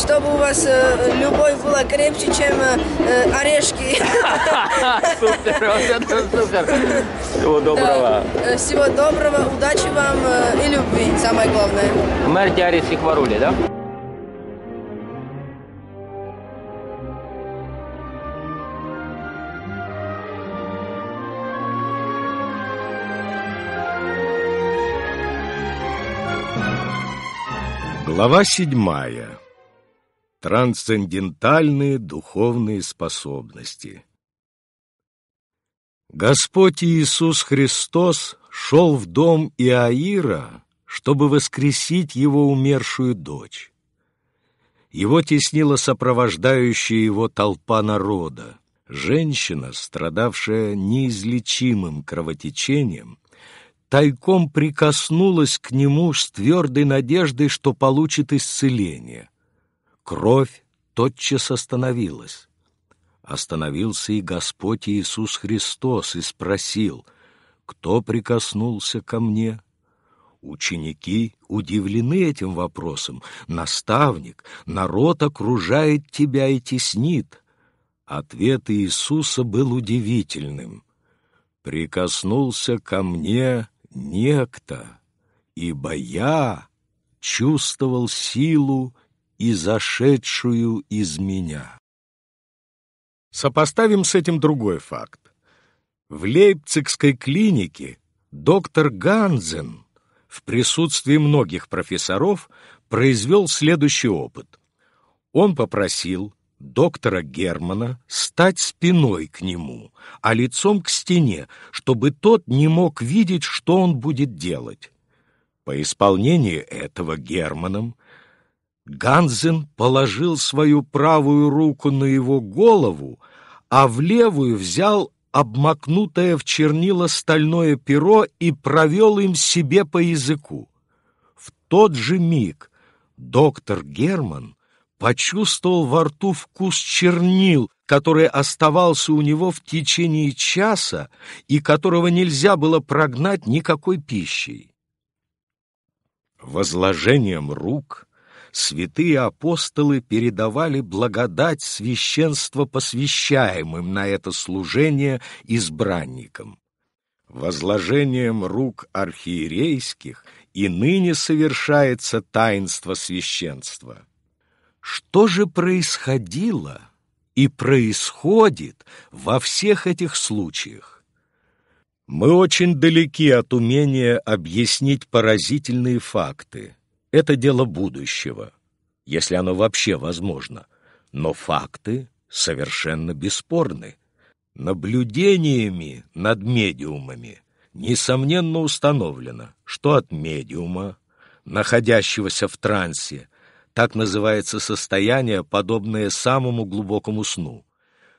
чтобы у вас э, любовь была крепче, чем э, э орешки. Супер, вот это супер. Всего доброго. Э, всего доброго, удачи вам э, и любви, самое главное. Мэр и Хикварули, да? Глава седьмая Трансцендентальные духовные способности. Господь Иисус Христос шел в дом Иаира, чтобы воскресить его умершую дочь. Его теснила сопровождающая его толпа народа. Женщина, страдавшая неизлечимым кровотечением, тайком прикоснулась к нему с твердой надеждой, что получит исцеление. Кровь тотчас остановилась. Остановился и Господь Иисус Христос и спросил, «Кто прикоснулся ко мне?» Ученики удивлены этим вопросом. «Наставник, народ окружает тебя и теснит». Ответ Иисуса был удивительным. «Прикоснулся ко мне некто, ибо я чувствовал силу и зашедшую из меня. Сопоставим с этим другой факт. В Лейпцигской клинике доктор Ганзен в присутствии многих профессоров произвел следующий опыт. Он попросил доктора Германа стать спиной к нему, а лицом к стене, чтобы тот не мог видеть, что он будет делать. По исполнении этого Германом Ганзен положил свою правую руку на его голову, а в левую взял обмакнутое в чернила стальное перо и провел им себе по языку. В тот же миг доктор Герман почувствовал во рту вкус чернил, который оставался у него в течение часа и которого нельзя было прогнать никакой пищей. Возложением рук — святые апостолы передавали благодать священства посвящаемым на это служение избранникам. Возложением рук архиерейских и ныне совершается таинство священства. Что же происходило и происходит во всех этих случаях? Мы очень далеки от умения объяснить поразительные факты, это дело будущего, если оно вообще возможно. Но факты совершенно бесспорны. Наблюдениями над медиумами несомненно установлено, что от медиума, находящегося в трансе, так называется состояние, подобное самому глубокому сну,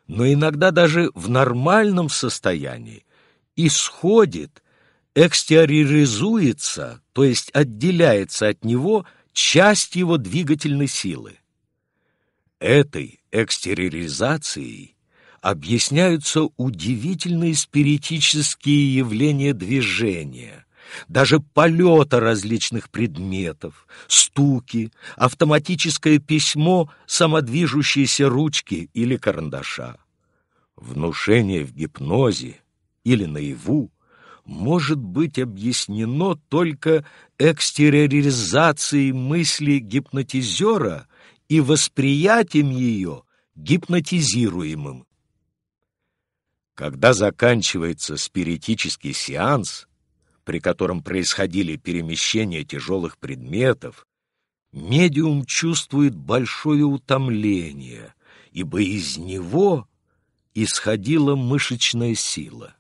но иногда даже в нормальном состоянии исходит экстериоризуется, то есть отделяется от него часть его двигательной силы. Этой экстериоризацией объясняются удивительные спиритические явления движения, даже полета различных предметов, стуки, автоматическое письмо самодвижущиеся ручки или карандаша. Внушение в гипнозе или наяву может быть объяснено только экстериоризацией мысли гипнотизера и восприятием ее гипнотизируемым. Когда заканчивается спиритический сеанс, при котором происходили перемещения тяжелых предметов, медиум чувствует большое утомление, ибо из него исходила мышечная сила.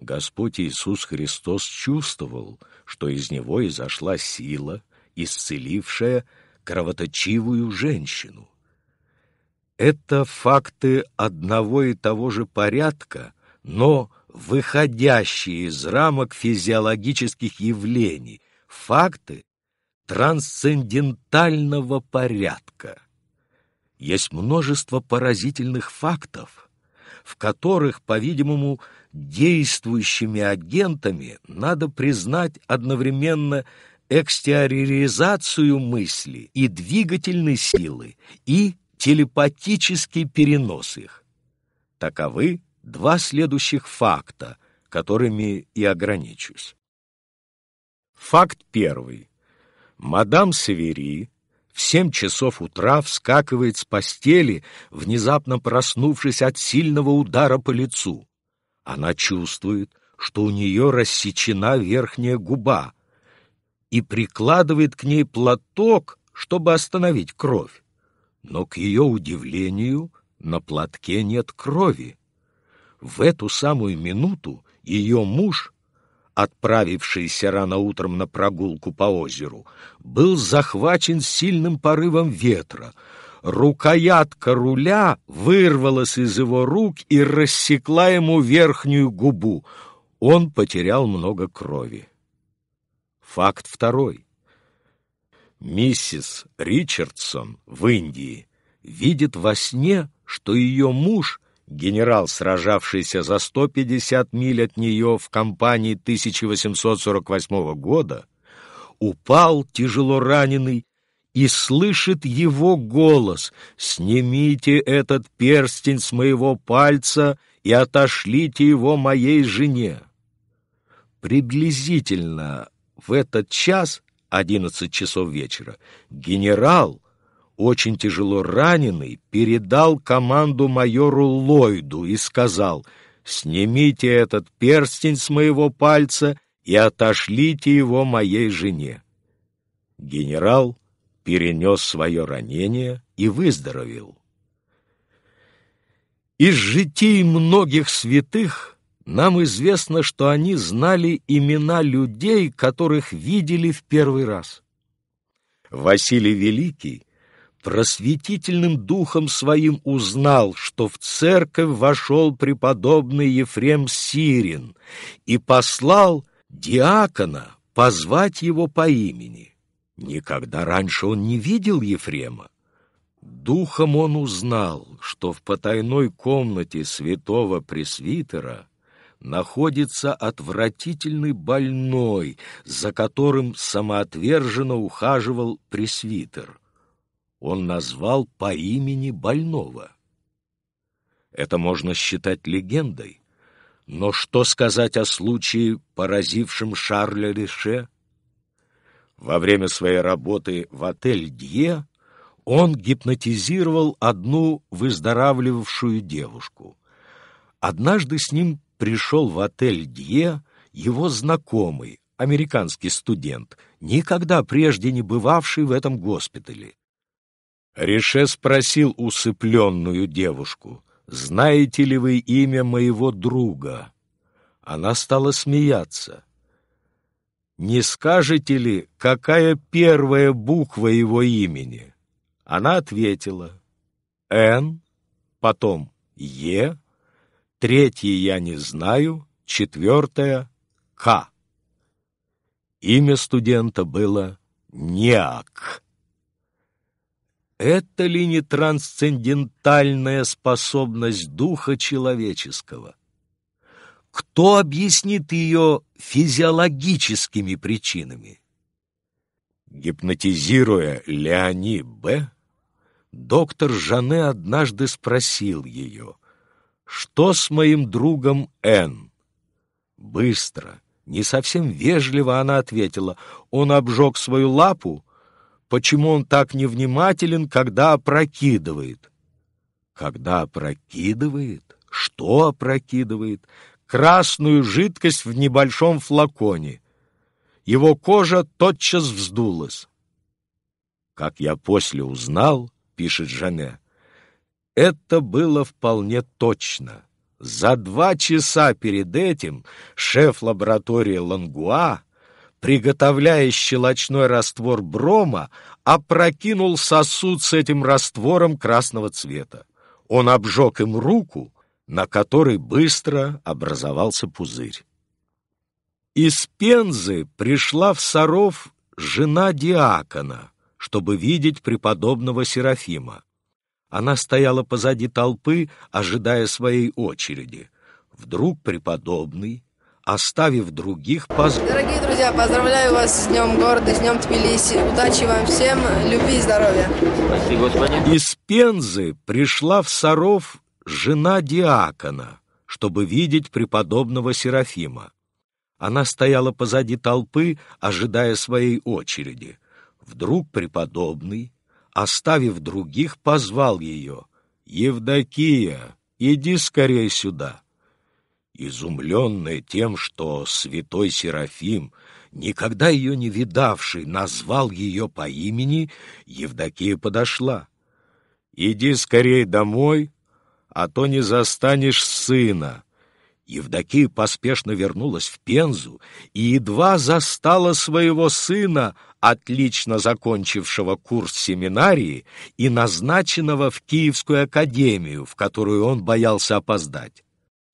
Господь Иисус Христос чувствовал, что из него изошла сила, исцелившая кровоточивую женщину. Это факты одного и того же порядка, но выходящие из рамок физиологических явлений, факты трансцендентального порядка. Есть множество поразительных фактов — в которых, по-видимому, действующими агентами надо признать одновременно экстериоризацию мысли и двигательной силы, и телепатический перенос их. Таковы два следующих факта, которыми и ограничусь. Факт первый. Мадам Севери в семь часов утра вскакивает с постели, внезапно проснувшись от сильного удара по лицу. Она чувствует, что у нее рассечена верхняя губа, и прикладывает к ней платок, чтобы остановить кровь. Но, к ее удивлению, на платке нет крови. В эту самую минуту ее муж отправившийся рано утром на прогулку по озеру, был захвачен сильным порывом ветра. Рукоятка руля вырвалась из его рук и рассекла ему верхнюю губу. Он потерял много крови. Факт второй. Миссис Ричардсон в Индии видит во сне, что ее муж — генерал, сражавшийся за 150 миль от нее в кампании 1848 года, упал тяжело раненый и слышит его голос «Снимите этот перстень с моего пальца и отошлите его моей жене». Приблизительно в этот час, 11 часов вечера, генерал — очень тяжело раненый, передал команду майору Ллойду и сказал «Снимите этот перстень с моего пальца и отошлите его моей жене». Генерал перенес свое ранение и выздоровел. Из житий многих святых нам известно, что они знали имена людей, которых видели в первый раз. Василий Великий просветительным духом своим узнал, что в церковь вошел преподобный Ефрем Сирин и послал диакона позвать его по имени. Никогда раньше он не видел Ефрема. Духом он узнал, что в потайной комнате святого пресвитера находится отвратительный больной, за которым самоотверженно ухаживал пресвитер — он назвал по имени больного. Это можно считать легендой, но что сказать о случае, поразившем Шарля Рише? Во время своей работы в отель Дье он гипнотизировал одну выздоравливавшую девушку. Однажды с ним пришел в отель Дье его знакомый, американский студент, никогда прежде не бывавший в этом госпитале. Реше спросил усыпленную девушку, «Знаете ли вы имя моего друга?» Она стала смеяться. «Не скажете ли, какая первая буква его имени?» Она ответила, «Н», потом «Е», третье я не знаю, четвертое — «К». Имя студента было «Неак». Это ли не трансцендентальная способность духа человеческого? Кто объяснит ее физиологическими причинами? Гипнотизируя Леони Б., доктор Жане однажды спросил ее, «Что с моим другом Н?» Быстро, не совсем вежливо она ответила, «Он обжег свою лапу почему он так невнимателен, когда опрокидывает. Когда опрокидывает? Что опрокидывает? Красную жидкость в небольшом флаконе. Его кожа тотчас вздулась. Как я после узнал, пишет Жанне, это было вполне точно. За два часа перед этим шеф лаборатории Лангуа приготовляя щелочной раствор брома, опрокинул сосуд с этим раствором красного цвета. Он обжег им руку, на которой быстро образовался пузырь. Из Пензы пришла в Саров жена диакона, чтобы видеть преподобного Серафима. Она стояла позади толпы, ожидая своей очереди. Вдруг преподобный, оставив других, позвал... Друзья, поздравляю вас с Днем города, с Днем Тбилиси. Удачи вам всем, любви и здоровья. Спасибо, Господи. Из Пензы пришла в Саров жена диакона, чтобы видеть преподобного Серафима. Она стояла позади толпы, ожидая своей очереди. Вдруг преподобный, оставив других, позвал ее. «Евдокия, иди скорее сюда!» Изумленная тем, что святой Серафим никогда ее не видавший, назвал ее по имени, Евдокия подошла. «Иди скорее домой, а то не застанешь сына». Евдокия поспешно вернулась в Пензу и едва застала своего сына, отлично закончившего курс семинарии и назначенного в Киевскую академию, в которую он боялся опоздать.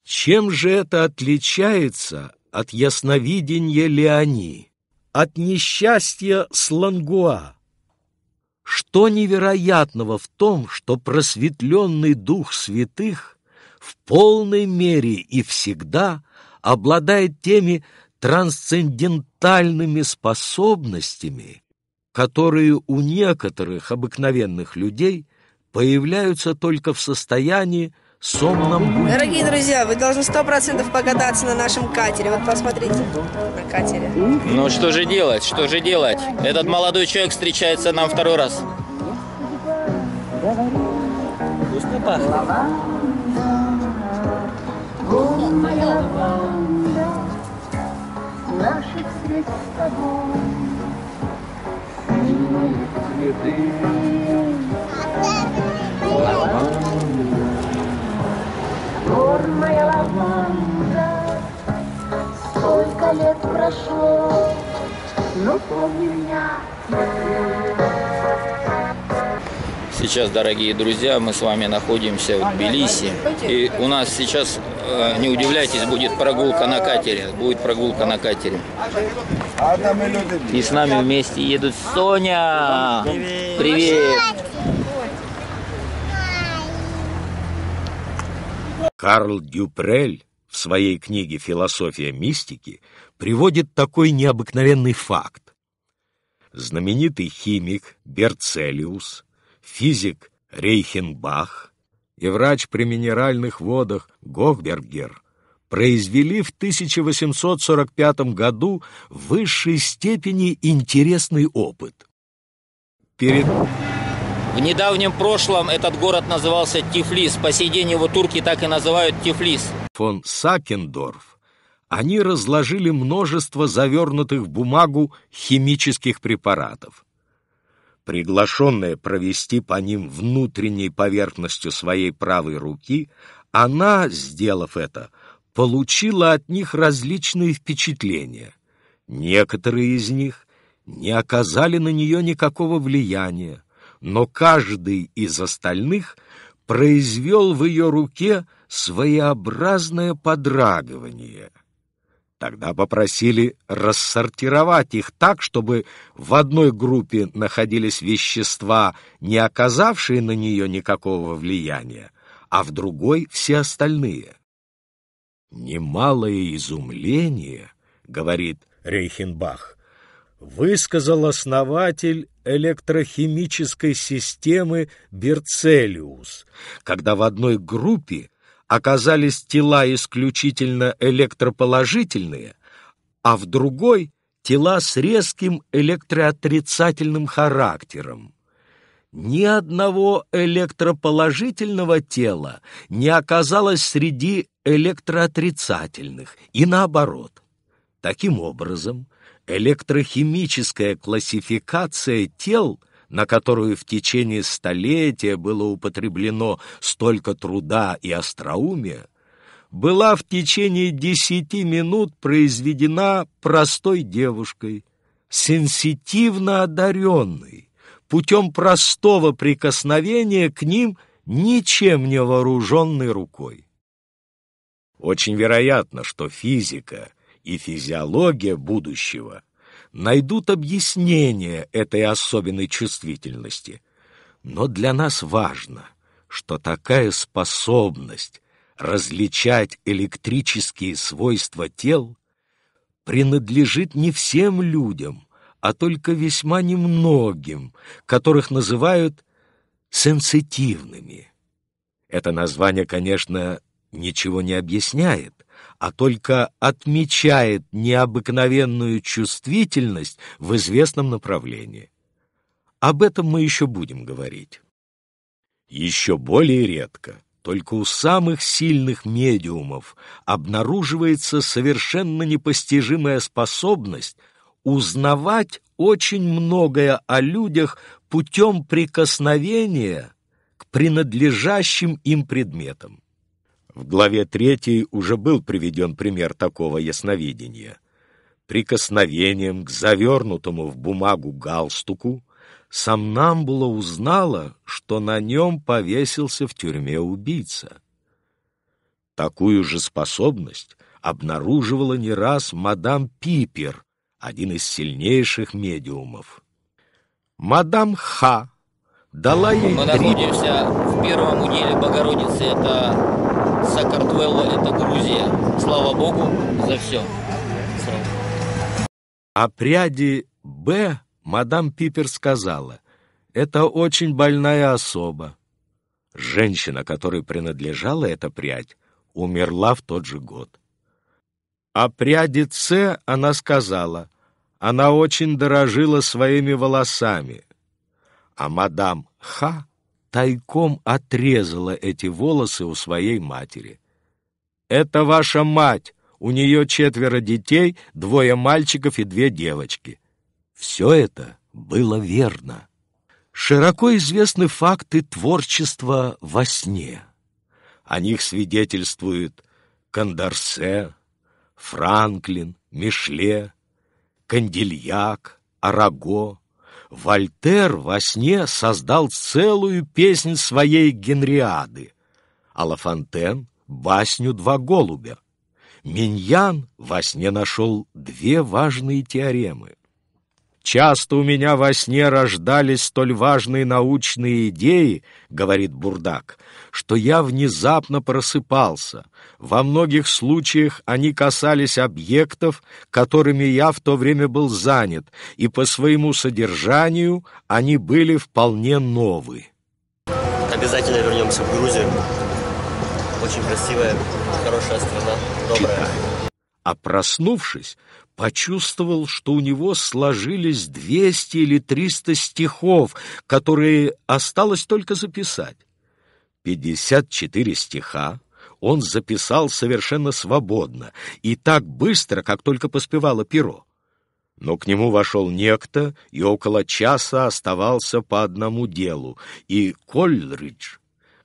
Чем же это отличается от ясновидения Леони, от несчастья Слангуа. Что невероятного в том, что просветленный дух святых в полной мере и всегда обладает теми трансцендентальными способностями, которые у некоторых обыкновенных людей появляются только в состоянии, Сомнамбуль. Дорогие друзья, вы должны сто процентов покататься на нашем катере. Вот посмотрите на катере. Ну что же делать, что же делать? Этот молодой человек встречается нам второй раз. Вкусно пахнет. Наших встреч с тобой Следы Лаванда черная лаванда. Сколько лет прошло, но помни меня. Сейчас, дорогие друзья, мы с вами находимся в Тбилиси. И у нас сейчас, э, не удивляйтесь, будет прогулка на катере. Будет прогулка на катере. А и с нами вместе едут Соня. Привет. Карл Дюпрель в своей книге «Философия мистики» приводит такой необыкновенный факт. Знаменитый химик Берцелиус, физик Рейхенбах и врач при минеральных водах Гохбергер произвели в 1845 году в высшей степени интересный опыт. Перед... В недавнем прошлом этот город назывался Тифлис. По сей день его турки так и называют Тифлис. Фон Сакендорф. Они разложили множество завернутых в бумагу химических препаратов. Приглашенная провести по ним внутренней поверхностью своей правой руки, она, сделав это, получила от них различные впечатления. Некоторые из них не оказали на нее никакого влияния, но каждый из остальных произвел в ее руке своеобразное подрагивание. Тогда попросили рассортировать их так, чтобы в одной группе находились вещества, не оказавшие на нее никакого влияния, а в другой — все остальные. «Немалое изумление», — говорит Рейхенбах, — высказал основатель электрохимической системы Берцелиус, когда в одной группе оказались тела исключительно электроположительные, а в другой — тела с резким электроотрицательным характером. Ни одного электроположительного тела не оказалось среди электроотрицательных, и наоборот. Таким образом, Электрохимическая классификация тел, на которую в течение столетия было употреблено столько труда и остроумия, была в течение десяти минут произведена простой девушкой, сенситивно одаренной, путем простого прикосновения к ним ничем не вооруженной рукой. Очень вероятно, что физика, и физиология будущего найдут объяснение этой особенной чувствительности. Но для нас важно, что такая способность различать электрические свойства тел принадлежит не всем людям, а только весьма немногим, которых называют сенситивными. Это название, конечно, ничего не объясняет, а только отмечает необыкновенную чувствительность в известном направлении. Об этом мы еще будем говорить. Еще более редко, только у самых сильных медиумов обнаруживается совершенно непостижимая способность узнавать очень многое о людях путем прикосновения к принадлежащим им предметам. В главе 3 уже был приведен пример такого ясновидения. Прикосновением к завернутому в бумагу галстуку Самнамбула узнала, что на нем повесился в тюрьме убийца. Такую же способность обнаруживала не раз мадам Пипер, один из сильнейших медиумов. Мадам Ха дала ей... Мы находимся в первом уделе Богородицы, это Сакартвелла – это Грузия. Слава Богу за все. О пряди «Б» мадам Пипер сказала, «Это очень больная особа». Женщина, которой принадлежала эта прядь, умерла в тот же год. О пряди «С» она сказала, она очень дорожила своими волосами. А мадам «Х» тайком отрезала эти волосы у своей матери. «Это ваша мать! У нее четверо детей, двое мальчиков и две девочки». Все это было верно. Широко известны факты творчества во сне. О них свидетельствуют Кондорсе, Франклин, Мишле, Кандильяк, Араго, Вольтер во сне создал целую песнь своей Генриады, а Лафонтен — басню «Два голубя». Миньян во сне нашел две важные теоремы. Часто у меня во сне рождались столь важные научные идеи, — говорит Бурдак, — что я внезапно просыпался. Во многих случаях они касались объектов, которыми я в то время был занят, и по своему содержанию они были вполне новые. Обязательно вернемся в Грузию. Очень красивая, хорошая страна, добрая. А проснувшись, почувствовал, что у него сложились двести или триста стихов, которые осталось только записать. Пятьдесят четыре стиха он записал совершенно свободно и так быстро, как только поспевало перо. Но к нему вошел некто и около часа оставался по одному делу, и Кольридж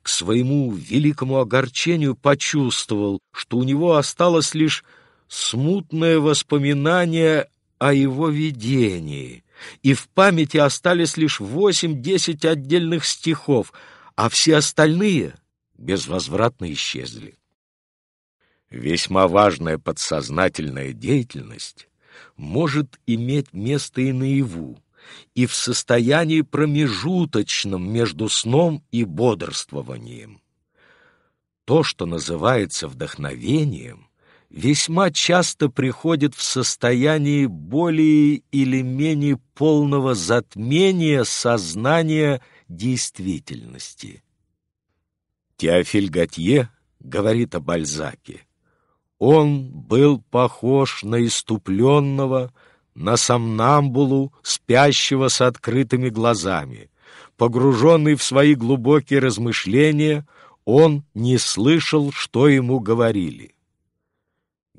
к своему великому огорчению почувствовал, что у него осталось лишь смутное воспоминание о его видении, и в памяти остались лишь восемь-десять отдельных стихов, а все остальные безвозвратно исчезли. Весьма важная подсознательная деятельность может иметь место и наяву, и в состоянии промежуточном между сном и бодрствованием. То, что называется вдохновением, весьма часто приходит в состоянии более или менее полного затмения сознания действительности. Теофиль Готье говорит о Бальзаке. Он был похож на иступленного, на сомнамбулу, спящего с открытыми глазами. Погруженный в свои глубокие размышления, он не слышал, что ему говорили.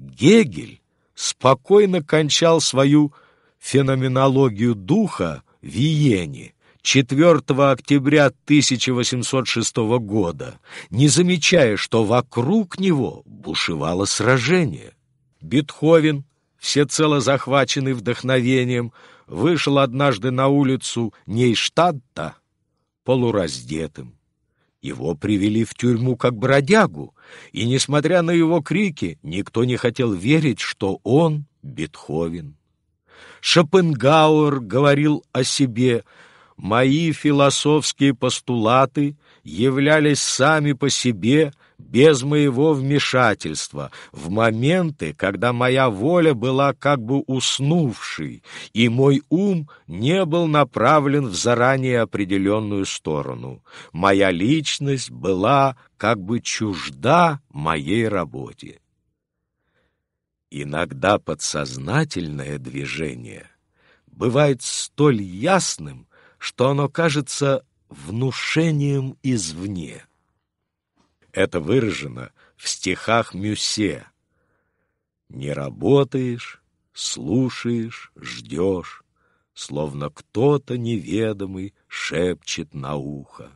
Гегель спокойно кончал свою феноменологию духа в Виене 4 октября 1806 года, не замечая, что вокруг него бушевало сражение. Бетховен, всецело захваченный вдохновением, вышел однажды на улицу Нейштадта полураздетым. Его привели в тюрьму как бродягу, и, несмотря на его крики, никто не хотел верить, что он Бетховен. Шопенгауэр говорил о себе «Мои философские постулаты являлись сами по себе без моего вмешательства, в моменты, когда моя воля была как бы уснувшей, и мой ум не был направлен в заранее определенную сторону. Моя личность была как бы чужда моей работе. Иногда подсознательное движение бывает столь ясным, что оно кажется внушением извне. Это выражено в стихах Мюссе. «Не работаешь, слушаешь, ждешь, словно кто-то неведомый шепчет на ухо».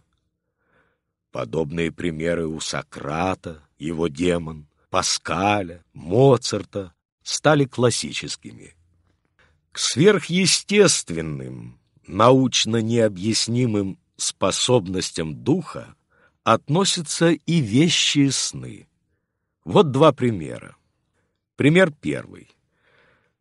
Подобные примеры у Сократа, его демон, Паскаля, Моцарта стали классическими. К сверхъестественным, научно необъяснимым способностям духа относятся и вещие сны. Вот два примера. Пример первый.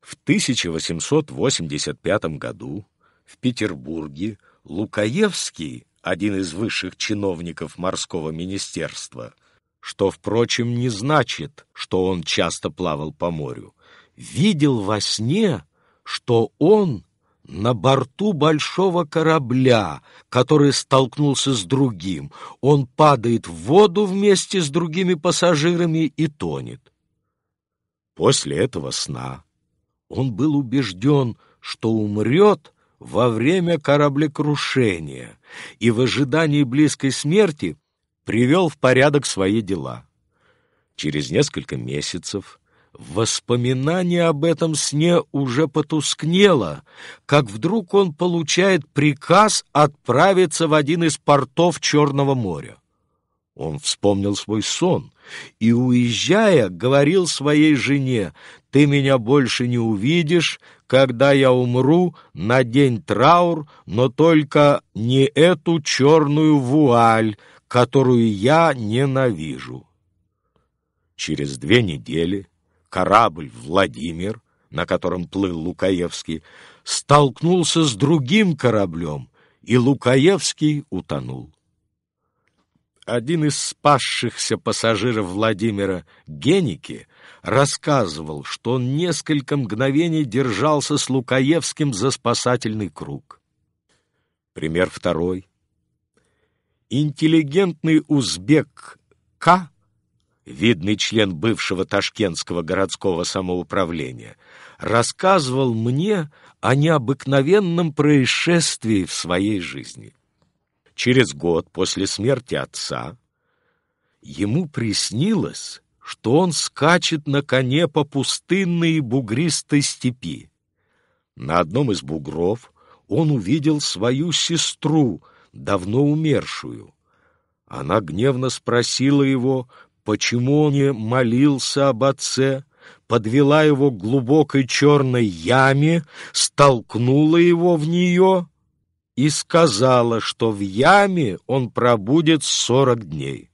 В 1885 году в Петербурге Лукаевский, один из высших чиновников морского министерства, что, впрочем, не значит, что он часто плавал по морю, видел во сне, что он на борту большого корабля, который столкнулся с другим. Он падает в воду вместе с другими пассажирами и тонет. После этого сна он был убежден, что умрет во время кораблекрушения и в ожидании близкой смерти привел в порядок свои дела. Через несколько месяцев Воспоминание об этом сне уже потускнело, как вдруг он получает приказ отправиться в один из портов Черного моря. Он вспомнил свой сон и, уезжая, говорил своей жене, «Ты меня больше не увидишь, когда я умру, На день траур, но только не эту черную вуаль, которую я ненавижу». Через две недели корабль «Владимир», на котором плыл Лукаевский, столкнулся с другим кораблем, и Лукаевский утонул. Один из спасшихся пассажиров Владимира, Геники, рассказывал, что он несколько мгновений держался с Лукаевским за спасательный круг. Пример второй. Интеллигентный узбек К видный член бывшего Ташкентского городского самоуправления, рассказывал мне о необыкновенном происшествии в своей жизни. Через год после смерти отца ему приснилось, что он скачет на коне по пустынной и бугристой степи. На одном из бугров он увидел свою сестру, давно умершую. Она гневно спросила его, Почему он не молился об отце, подвела его к глубокой черной яме, столкнула его в нее и сказала, что в яме он пробудет сорок дней.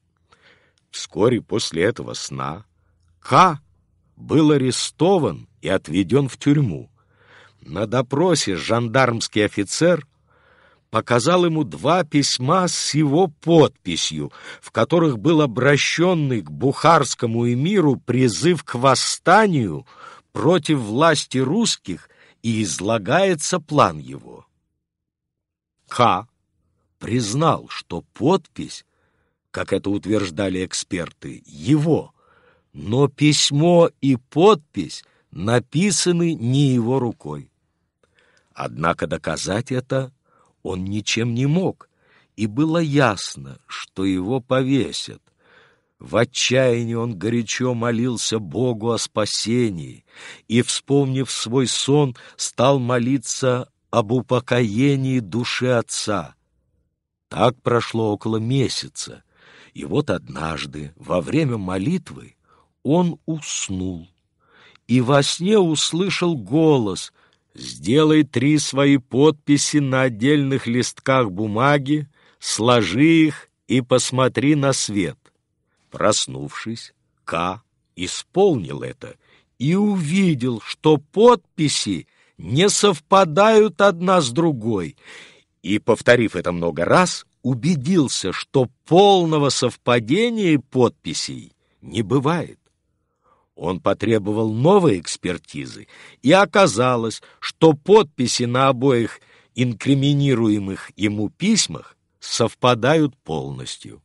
Вскоре после этого сна К был арестован и отведен в тюрьму. На допросе жандармский офицер показал ему два письма с его подписью, в которых был обращенный к бухарскому эмиру призыв к восстанию против власти русских и излагается план его. К. признал, что подпись, как это утверждали эксперты, его, но письмо и подпись написаны не его рукой. Однако доказать это он ничем не мог, и было ясно, что его повесят. В отчаянии он горячо молился Богу о спасении и, вспомнив свой сон, стал молиться об упокоении души отца. Так прошло около месяца, и вот однажды, во время молитвы, он уснул и во сне услышал голос, Сделай три свои подписи на отдельных листках бумаги, сложи их и посмотри на свет. Проснувшись, К исполнил это и увидел, что подписи не совпадают одна с другой, и, повторив это много раз, убедился, что полного совпадения подписей не бывает. Он потребовал новой экспертизы, и оказалось, что подписи на обоих инкриминируемых ему письмах совпадают полностью.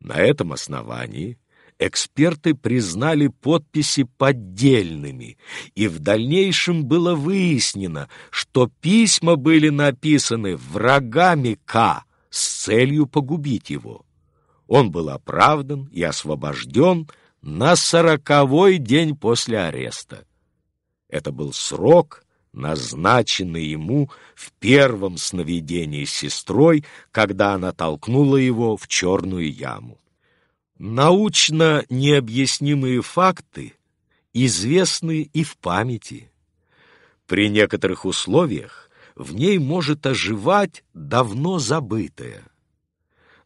На этом основании эксперты признали подписи поддельными, и в дальнейшем было выяснено, что письма были написаны врагами К с целью погубить его. Он был оправдан и освобожден – на сороковой день после ареста. Это был срок, назначенный ему в первом сновидении с сестрой, когда она толкнула его в черную яму. Научно необъяснимые факты известны и в памяти. При некоторых условиях в ней может оживать давно забытое.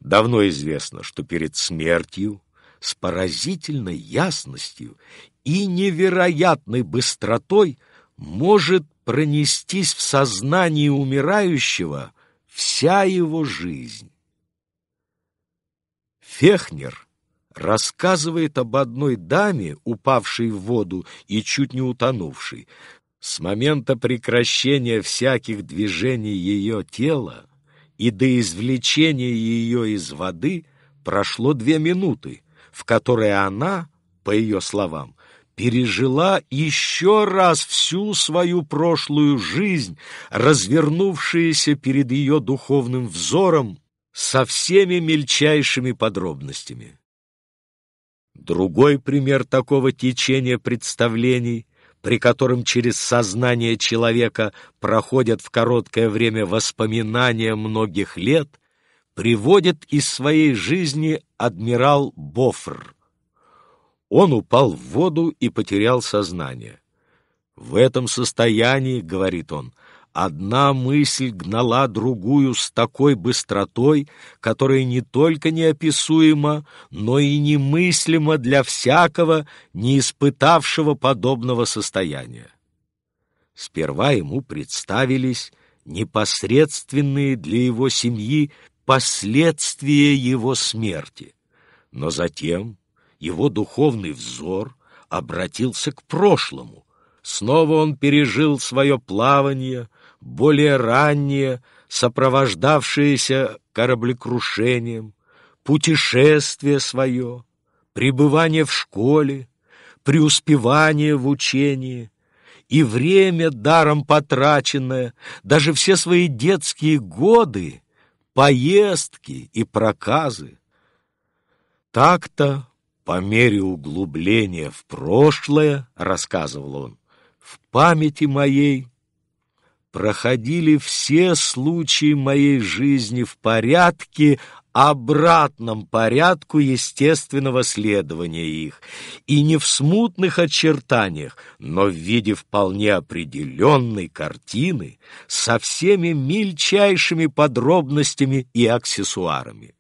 Давно известно, что перед смертью с поразительной ясностью и невероятной быстротой может пронестись в сознании умирающего вся его жизнь. Фехнер рассказывает об одной даме, упавшей в воду и чуть не утонувшей. С момента прекращения всяких движений ее тела и до извлечения ее из воды прошло две минуты, в которой она, по ее словам, пережила еще раз всю свою прошлую жизнь, развернувшаяся перед ее духовным взором со всеми мельчайшими подробностями. Другой пример такого течения представлений, при котором через сознание человека проходят в короткое время воспоминания многих лет – приводит из своей жизни адмирал Бофр. Он упал в воду и потерял сознание. «В этом состоянии, — говорит он, — одна мысль гнала другую с такой быстротой, которая не только неописуема, но и немыслима для всякого, не испытавшего подобного состояния. Сперва ему представились непосредственные для его семьи последствия его смерти. Но затем его духовный взор обратился к прошлому. Снова он пережил свое плавание, более раннее, сопровождавшееся кораблекрушением, путешествие свое, пребывание в школе, преуспевание в учении — и время даром потраченное, даже все свои детские годы поездки и проказы. Так-то, по мере углубления в прошлое, рассказывал он, в памяти моей проходили все случаи моей жизни в порядке, обратном порядку естественного следования их, и не в смутных очертаниях, но в виде вполне определенной картины со всеми мельчайшими подробностями и аксессуарами.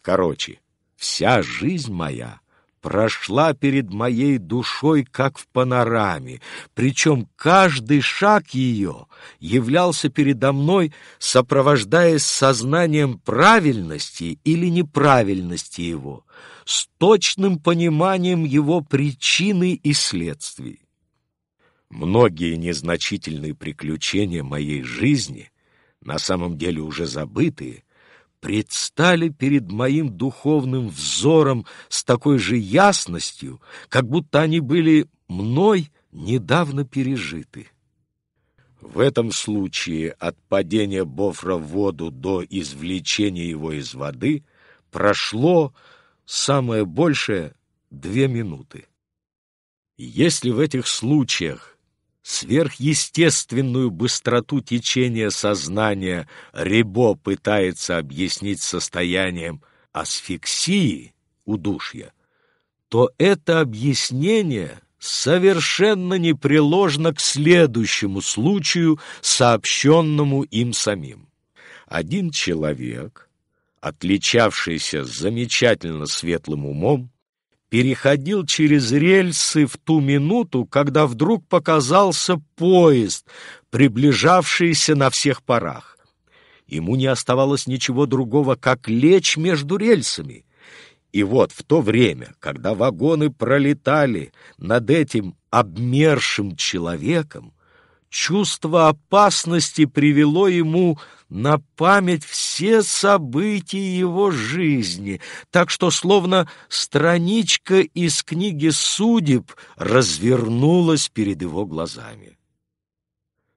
Короче, вся жизнь моя — прошла перед моей душой, как в панораме, причем каждый шаг ее являлся передо мной, сопровождаясь сознанием правильности или неправильности его, с точным пониманием его причины и следствий. Многие незначительные приключения моей жизни, на самом деле уже забытые, предстали перед моим духовным взором с такой же ясностью, как будто они были мной недавно пережиты. В этом случае от падения Бофра в воду до извлечения его из воды прошло самое большее две минуты. Если в этих случаях сверхъестественную быстроту течения сознания Рибо пытается объяснить состоянием асфиксии, удушья, то это объяснение совершенно неприложно к следующему случаю, сообщенному им самим. Один человек, отличавшийся замечательно светлым умом, переходил через рельсы в ту минуту, когда вдруг показался поезд, приближавшийся на всех парах. Ему не оставалось ничего другого, как лечь между рельсами. И вот в то время, когда вагоны пролетали над этим обмершим человеком, чувство опасности привело ему на память все события его жизни, так что словно страничка из книги судеб развернулась перед его глазами.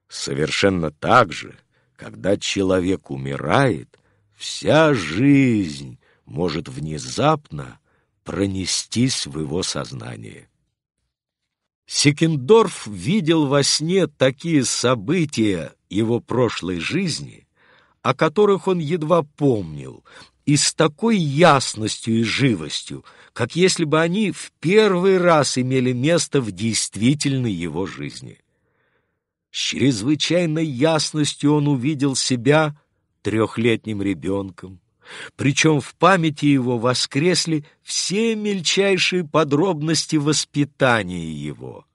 Совершенно так же, когда человек умирает, вся жизнь может внезапно пронестись в его сознании. Секендорф видел во сне такие события его прошлой жизни, о которых он едва помнил, и с такой ясностью и живостью, как если бы они в первый раз имели место в действительной его жизни. С чрезвычайной ясностью он увидел себя трехлетним ребенком, причем в памяти его воскресли все мельчайшие подробности воспитания его.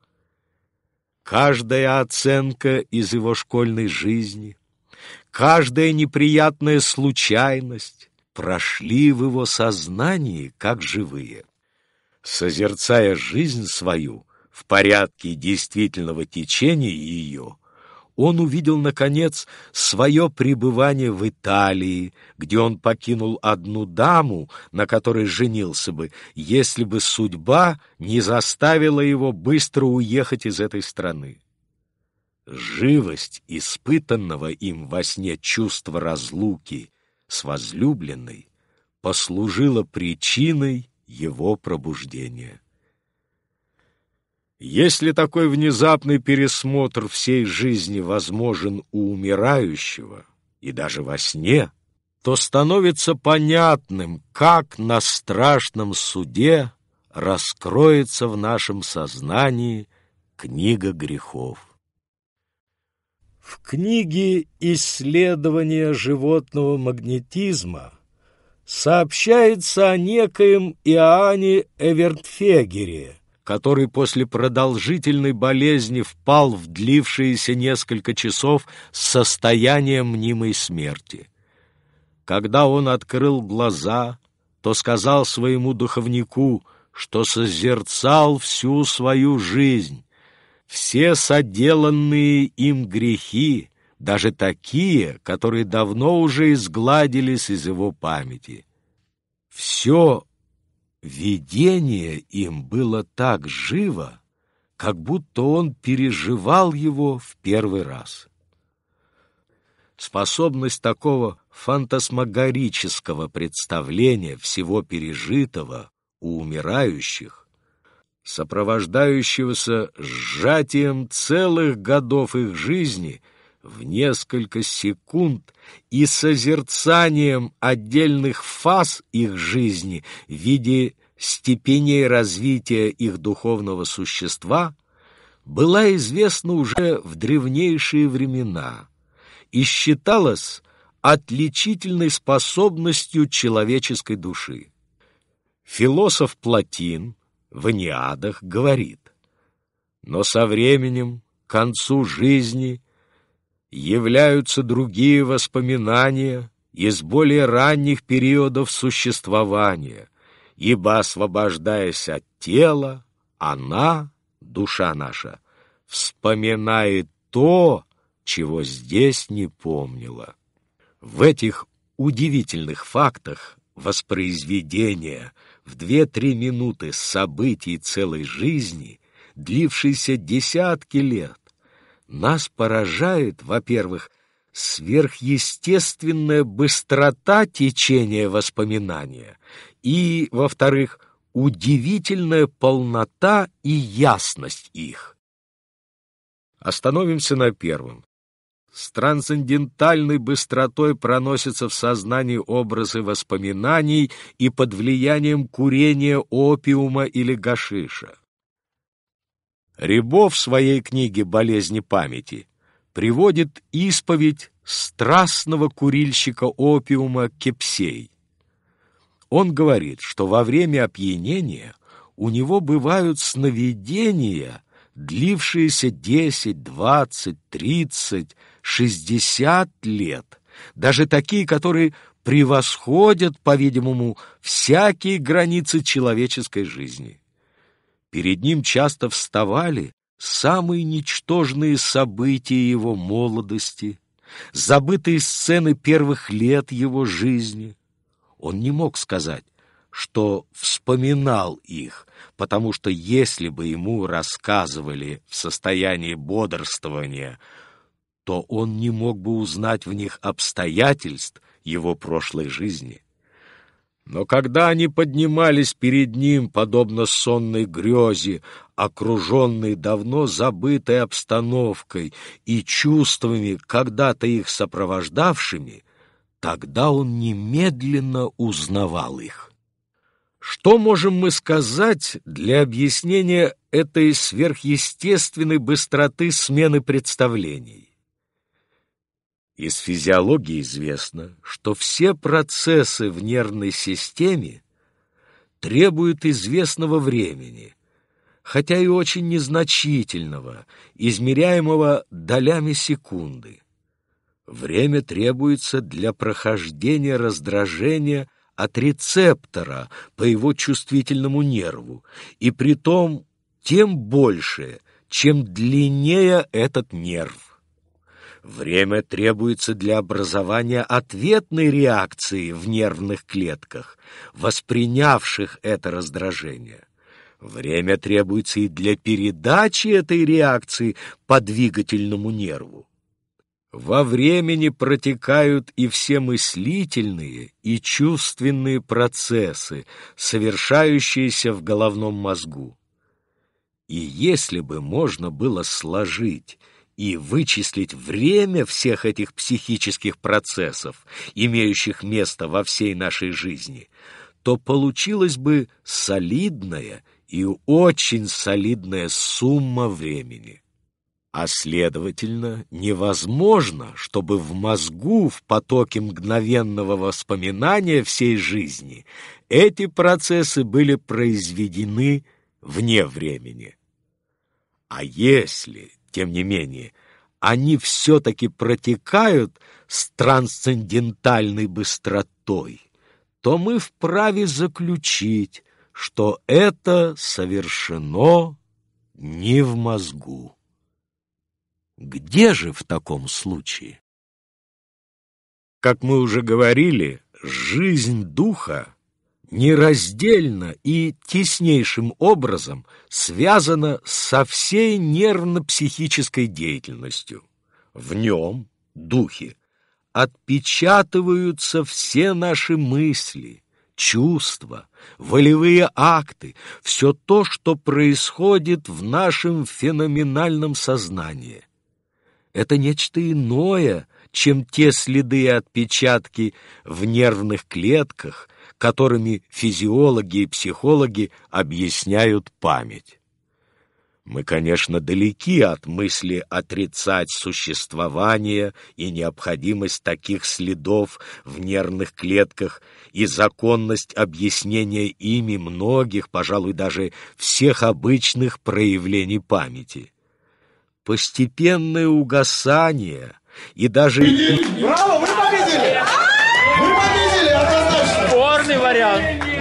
Каждая оценка из его школьной жизни — каждая неприятная случайность прошли в его сознании как живые. Созерцая жизнь свою в порядке действительного течения ее, он увидел, наконец, свое пребывание в Италии, где он покинул одну даму, на которой женился бы, если бы судьба не заставила его быстро уехать из этой страны. Живость испытанного им во сне чувства разлуки с возлюбленной послужила причиной его пробуждения. Если такой внезапный пересмотр всей жизни возможен у умирающего, и даже во сне, то становится понятным, как на страшном суде раскроется в нашем сознании книга грехов. В книге «Исследование животного магнетизма» сообщается о некоем Иоанне Эвертфегере, который после продолжительной болезни впал в длившиеся несколько часов с состоянием мнимой смерти. Когда он открыл глаза, то сказал своему духовнику, что созерцал всю свою жизнь, все соделанные им грехи, даже такие, которые давно уже изгладились из его памяти. Все видение им было так живо, как будто он переживал его в первый раз. Способность такого фантасмагорического представления всего пережитого у умирающих сопровождающегося сжатием целых годов их жизни в несколько секунд и созерцанием отдельных фаз их жизни в виде степеней развития их духовного существа, была известна уже в древнейшие времена и считалась отличительной способностью человеческой души. Философ Платин – в неадах говорит, но со временем, к концу жизни, являются другие воспоминания из более ранних периодов существования, ибо, освобождаясь от тела, она, душа наша, вспоминает то, чего здесь не помнила. В этих удивительных фактах воспроизведение в две-три минуты событий целой жизни, длившейся десятки лет, нас поражает, во-первых, сверхъестественная быстрота течения воспоминания и, во-вторых, удивительная полнота и ясность их. Остановимся на первом с трансцендентальной быстротой проносятся в сознании образы воспоминаний и под влиянием курения опиума или гашиша. Рябов в своей книге «Болезни памяти» приводит исповедь страстного курильщика опиума Кепсей. Он говорит, что во время опьянения у него бывают сновидения, длившиеся 10, 20, 30, 60 лет, даже такие, которые превосходят, по-видимому, всякие границы человеческой жизни. Перед ним часто вставали самые ничтожные события его молодости, забытые сцены первых лет его жизни. Он не мог сказать, что вспоминал их, потому что если бы ему рассказывали в состоянии бодрствования – то он не мог бы узнать в них обстоятельств его прошлой жизни. Но когда они поднимались перед ним, подобно сонной грезе, окруженной давно забытой обстановкой и чувствами, когда-то их сопровождавшими, тогда он немедленно узнавал их. Что можем мы сказать для объяснения этой сверхъестественной быстроты смены представлений? Из физиологии известно, что все процессы в нервной системе требуют известного времени, хотя и очень незначительного, измеряемого долями секунды. Время требуется для прохождения раздражения от рецептора по его чувствительному нерву, и при том тем больше, чем длиннее этот нерв. Время требуется для образования ответной реакции в нервных клетках, воспринявших это раздражение. Время требуется и для передачи этой реакции по двигательному нерву. Во времени протекают и все мыслительные и чувственные процессы, совершающиеся в головном мозгу. И если бы можно было сложить и вычислить время всех этих психических процессов, имеющих место во всей нашей жизни, то получилась бы солидная и очень солидная сумма времени. А следовательно, невозможно, чтобы в мозгу в потоке мгновенного воспоминания всей жизни эти процессы были произведены вне времени. А если тем не менее, они все-таки протекают с трансцендентальной быстротой, то мы вправе заключить, что это совершено не в мозгу. Где же в таком случае? Как мы уже говорили, жизнь духа нераздельно и теснейшим образом связано со всей нервно-психической деятельностью. В нем, духе, отпечатываются все наши мысли, чувства, волевые акты, все то, что происходит в нашем феноменальном сознании. Это нечто иное, чем те следы и отпечатки в нервных клетках – которыми физиологи и психологи объясняют память. Мы, конечно, далеки от мысли отрицать существование и необходимость таких следов в нервных клетках и законность объяснения ими многих, пожалуй, даже всех обычных проявлений памяти. Постепенное угасание и даже... Браво, вы победили! Вы победили! шикарный вариант.